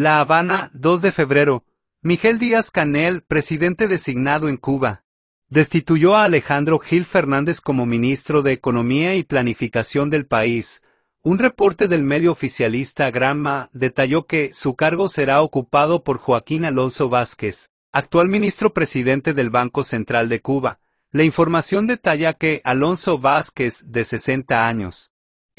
La Habana, 2 de febrero. Miguel Díaz Canel, presidente designado en Cuba, destituyó a Alejandro Gil Fernández como ministro de Economía y Planificación del país. Un reporte del medio oficialista Granma detalló que su cargo será ocupado por Joaquín Alonso Vázquez, actual ministro presidente del Banco Central de Cuba. La información detalla que Alonso Vázquez, de 60 años,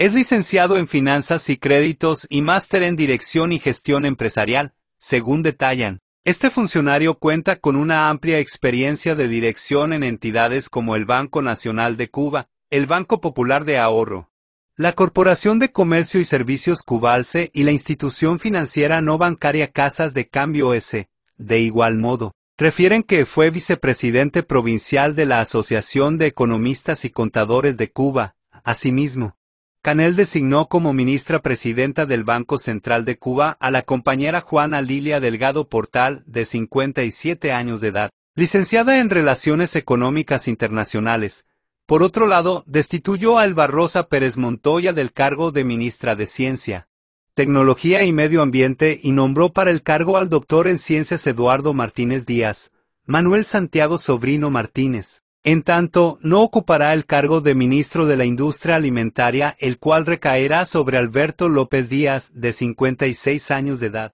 es licenciado en Finanzas y Créditos y máster en Dirección y Gestión Empresarial, según detallan. Este funcionario cuenta con una amplia experiencia de dirección en entidades como el Banco Nacional de Cuba, el Banco Popular de Ahorro, la Corporación de Comercio y Servicios Cubalse y la institución financiera no bancaria Casas de Cambio S, de igual modo. Refieren que fue vicepresidente provincial de la Asociación de Economistas y Contadores de Cuba, asimismo Canel designó como ministra presidenta del Banco Central de Cuba a la compañera Juana Lilia Delgado Portal, de 57 años de edad, licenciada en Relaciones Económicas Internacionales. Por otro lado, destituyó a Rosa Pérez Montoya del cargo de ministra de Ciencia, Tecnología y Medio Ambiente y nombró para el cargo al doctor en Ciencias Eduardo Martínez Díaz, Manuel Santiago Sobrino Martínez, en tanto, no ocupará el cargo de ministro de la Industria Alimentaria, el cual recaerá sobre Alberto López Díaz, de 56 años de edad.